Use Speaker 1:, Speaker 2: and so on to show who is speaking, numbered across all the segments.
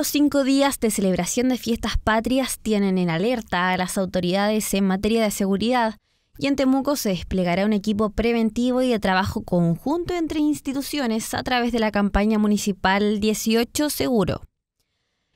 Speaker 1: Los cinco días de celebración de fiestas patrias tienen en alerta a las autoridades en materia de seguridad y en Temuco se desplegará un equipo preventivo y de trabajo conjunto entre instituciones a través de la campaña municipal 18 Seguro.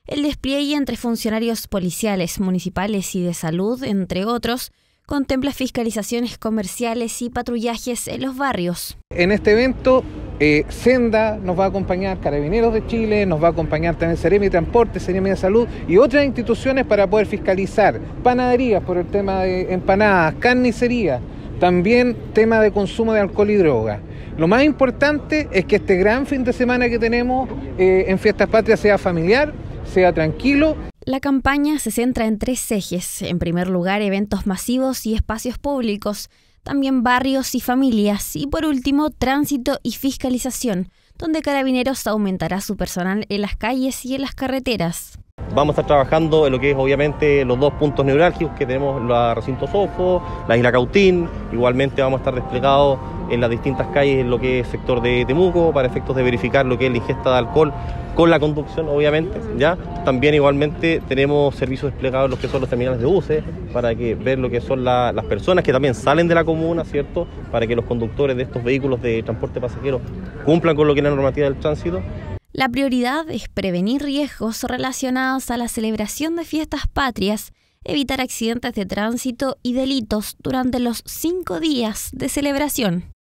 Speaker 1: El despliegue entre funcionarios policiales, municipales y de salud, entre otros, contempla fiscalizaciones comerciales y patrullajes en los barrios.
Speaker 2: En este evento eh, Senda nos va a acompañar, Carabineros de Chile, nos va a acompañar también Seremi Transporte, Seremi de Salud y otras instituciones para poder fiscalizar panaderías por el tema de empanadas, carnicería también tema de consumo de alcohol y drogas. Lo más importante es que este gran fin de semana que tenemos eh, en Fiestas Patrias sea familiar, sea tranquilo. La campaña se centra en tres ejes. En primer lugar, eventos
Speaker 1: masivos y espacios públicos también barrios y familias y por último tránsito y fiscalización, donde Carabineros aumentará su personal en las calles y en las carreteras.
Speaker 3: Vamos a estar trabajando en lo que es obviamente los dos puntos neurálgicos que tenemos, la recinto Sofo, la isla Cautín, igualmente vamos a estar desplegados en las distintas calles en lo que es sector de Temuco para efectos de verificar lo que es la ingesta de alcohol con la conducción obviamente ya también igualmente tenemos servicios desplegados en los que son los terminales de buses para que ver lo que son las personas que también salen de la comuna cierto para que los conductores de estos vehículos de transporte pasajero cumplan con lo que es la normativa del tránsito
Speaker 1: la prioridad es prevenir riesgos relacionados a la celebración de fiestas patrias evitar accidentes de tránsito
Speaker 3: y delitos durante los cinco días de celebración.